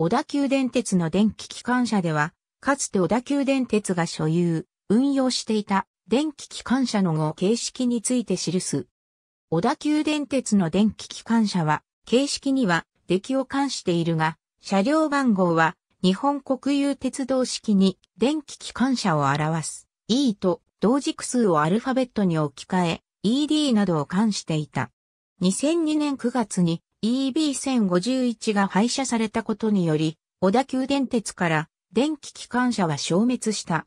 小田急電鉄の電気機関車では、かつて小田急電鉄が所有、運用していた電気機関車の後形式について記す。小田急電鉄の電気機関車は、形式には出来を冠しているが、車両番号は日本国有鉄道式に電気機関車を表す E と同軸数をアルファベットに置き換え ED などを冠していた。2002年9月に EB1051 が廃車されたことにより、小田急電鉄から電気機関車は消滅した。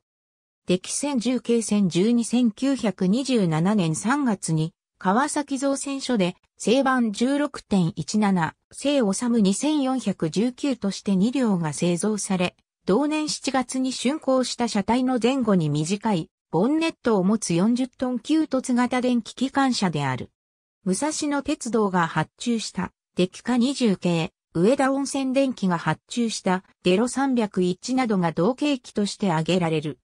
敵線10系線121927年3月に川崎造船所で正版16.17、正治2419として2両が製造され、同年7月に竣工した車体の前後に短いボンネットを持つ40トン急突型電気機関車である。武蔵野鉄道が発注したデキカ20系、上田温泉電機が発注したデロ301などが同型機として挙げられる。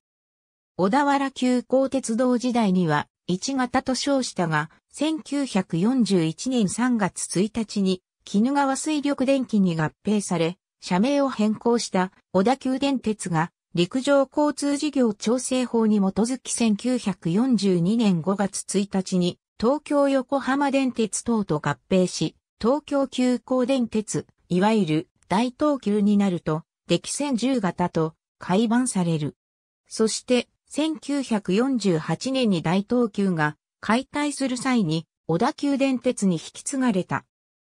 小田原急行鉄道時代には1型と称したが、1941年3月1日に、絹川水力電機に合併され、社名を変更した小田急電鉄が陸上交通事業調整法に基づき1942年5月1日に東京横浜電鉄等と合併し、東京急行電鉄、いわゆる大東急になると、歴戦10型と改版される。そして、1948年に大東急が解体する際に、小田急電鉄に引き継がれた。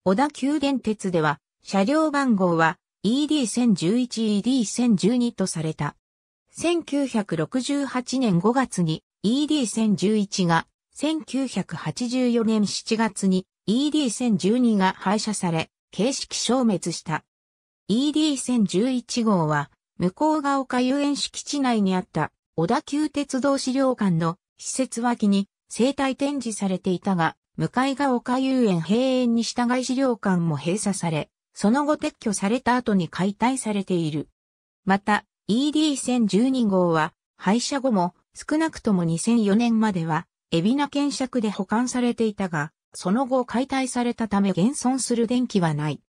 小田急電鉄では、車両番号は ED1011、ED1012 とされた。1968年5月に ED1011 が1984年7月に ED1012 が廃車され、形式消滅した。ED1011 号は、向こうが丘遊園敷地内にあった小田急鉄道資料館の施設脇に生態展示されていたが、向かいが丘遊園閉園に従い資料館も閉鎖され、その後撤去された後に解体されている。また、ED1012 号は、廃車後も少なくとも2004年までは、海老名検釈で保管されていたが、その後解体されたため現存する電気はない。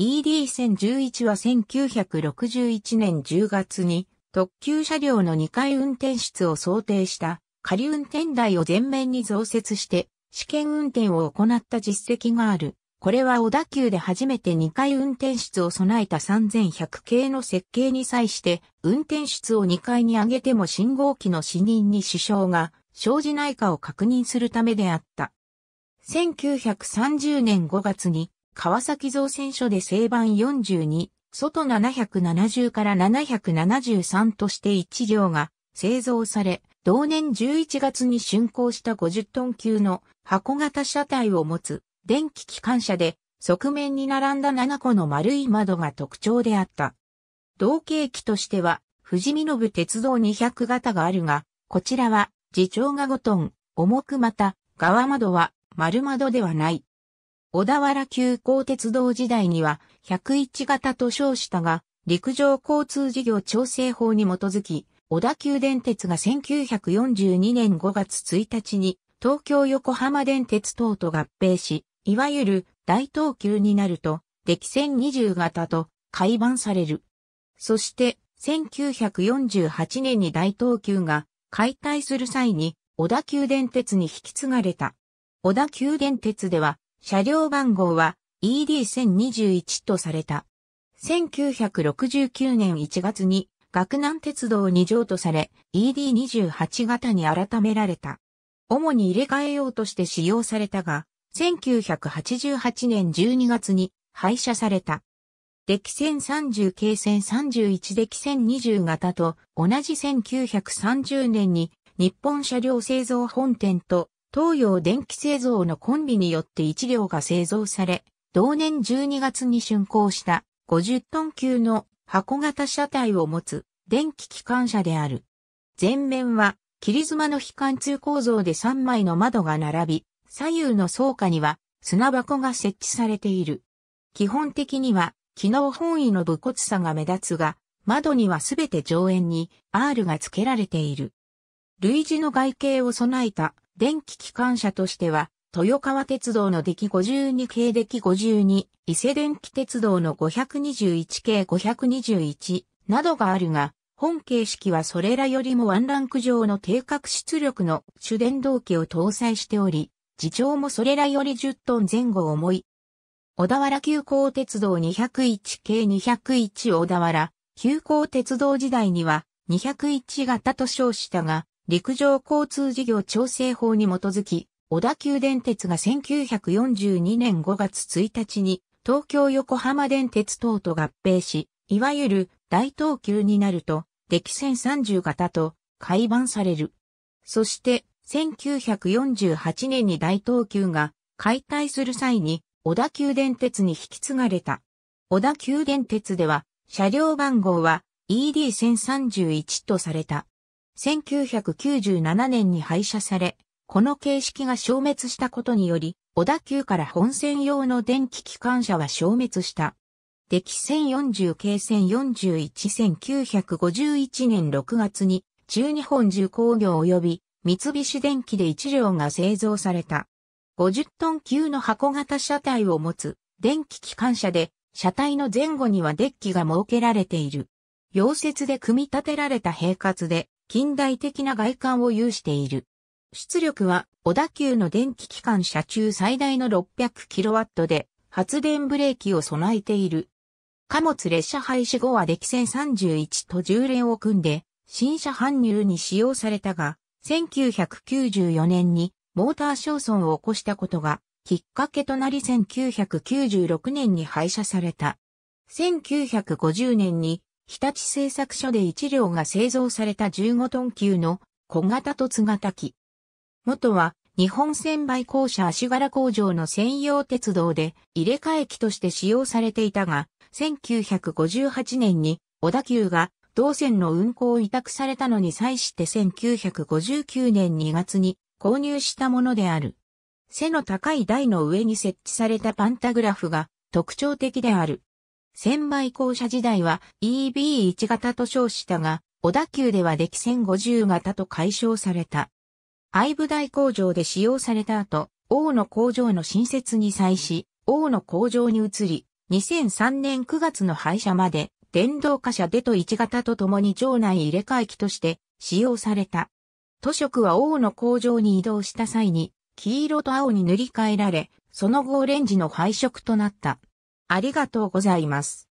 ED1011 は1961年10月に特急車両の2階運転室を想定した仮運転台を前面に増設して試験運転を行った実績がある。これは小田急で初めて2階運転室を備えた3100系の設計に際して運転室を2階に上げても信号機の視認に支障が生じないかを確認するためであった。1930年5月に川崎造船所で正版42、外770から773として1両が製造され、同年11月に竣工した50トン級の箱型車体を持つ電気機関車で側面に並んだ7個の丸い窓が特徴であった。同型機としては、富士見信鉄道200型があるが、こちらは、自長が5トン、重くまた、側窓は丸窓ではない。小田原急行鉄道時代には101型と称したが、陸上交通事業調整法に基づき、小田急電鉄が1942年5月1日に東京横浜電鉄等と合併し、いわゆる大東急になると、出線20型と改版される。そして、1948年に大東急が解体する際に小田急電鉄に引き継がれた。小田急電鉄では、車両番号は ED1021 とされた。1969年1月に、学南鉄道に譲渡され、ED28 型に改められた。主に入れ替えようとして使用されたが、1988年12月に廃車された。出来線30系線31出来線20型と同じ1930年に日本車両製造本店と東洋電気製造のコンビによって1両が製造され、同年12月に竣工した50トン級の箱型車体を持つ電気機関車である。前面は切妻の非貫通構造で3枚の窓が並び、左右の倉下には砂箱が設置されている。基本的には機能本位の武骨さが目立つが、窓にはすべて上縁に R が付けられている。類似の外形を備えた電気機関車としては、豊川鉄道の出来52系出来52、伊勢電気鉄道の521系521などがあるが、本形式はそれらよりもワンランク上の定格出力の主電動機を搭載しており、自重もそれらより10トン前後重い。小田原急行鉄道201系201小田原、急行鉄道時代には201型と称したが、陸上交通事業調整法に基づき、小田急電鉄が1942年5月1日に東京横浜電鉄等と合併し、いわゆる大東急になると、歴1030型と改版される。そして、1948年に大東急が解体する際に、小田急電鉄に引き継がれた。小田急電鉄では、車両番号は ED1031 とされた。1997年に廃車され、この形式が消滅したことにより、小田急から本線用の電気機関車は消滅した。出来1040系10411951年6月に中日本重工業及び三菱電機で1両が製造された。50トン級の箱型車体を持つ電気機関車で車体の前後にはデッキが設けられている。溶接で組み立てられた平滑で近代的な外観を有している。出力は小田急の電気機関車中最大の 600kW で発電ブレーキを備えている。貨物列車廃止後は歴戦31と1連を組んで新車搬入に使用されたが、1994年にモーター商損を起こしたことがきっかけとなり1996年に廃車された。1950年に日立製作所で1両が製造された15トン級の小型凸型機。元は日本船売公社足柄工場の専用鉄道で入れ替え機として使用されていたが、1958年に小田急が同線の運行を委託されたのに際して1959年2月に購入したものである。背の高い台の上に設置されたパンタグラフが特徴的である。千枚校舎時代は EB1 型と称したが、小田急では歴1050型と解消された。愛部大工場で使用された後、王の工場の新設に際し、王の工場に移り、2003年9月の廃車まで、電動貨車でと1型と共に場内入れ替え機として使用された。都色は王の工場に移動した際に、黄色と青に塗り替えられ、その後オレンジの配色となった。ありがとうございます。